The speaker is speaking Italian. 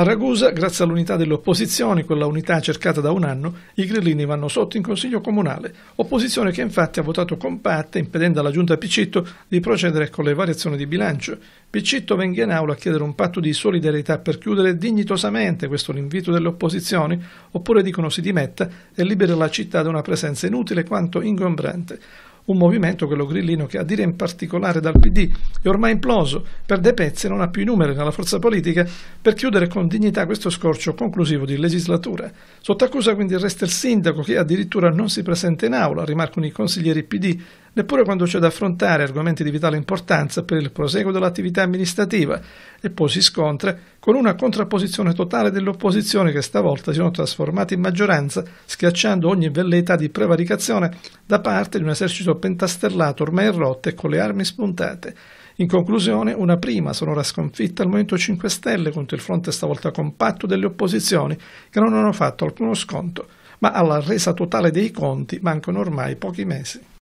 A Ragusa, grazie all'unità delle opposizioni, quella unità cercata da un anno, i grillini vanno sotto in Consiglio Comunale, opposizione che infatti ha votato compatta impedendo alla Giunta Picitto di procedere con le variazioni di bilancio. Picitto venga in aula a chiedere un patto di solidarietà per chiudere dignitosamente, questo l'invito delle opposizioni, oppure dicono si dimetta e libera la città da una presenza inutile quanto ingombrante un movimento, quello grillino, che a dire in particolare dal PD è ormai imploso, perde pezzi e non ha più i numeri nella forza politica per chiudere con dignità questo scorcio conclusivo di legislatura. Sotto accusa quindi resta il sindaco che addirittura non si presenta in aula, rimarcano i consiglieri PD neppure quando c'è da affrontare argomenti di vitale importanza per il proseguo dell'attività amministrativa e poi si scontra con una contrapposizione totale dell'opposizione che stavolta si sono trasformati in maggioranza, schiacciando ogni velleità di prevaricazione da parte di un esercito pentastellato ormai in rotta e con le armi spuntate. In conclusione, una prima sonora sconfitta al Movimento 5 Stelle contro il fronte stavolta compatto delle opposizioni che non hanno fatto alcuno sconto, ma alla resa totale dei conti mancano ormai pochi mesi.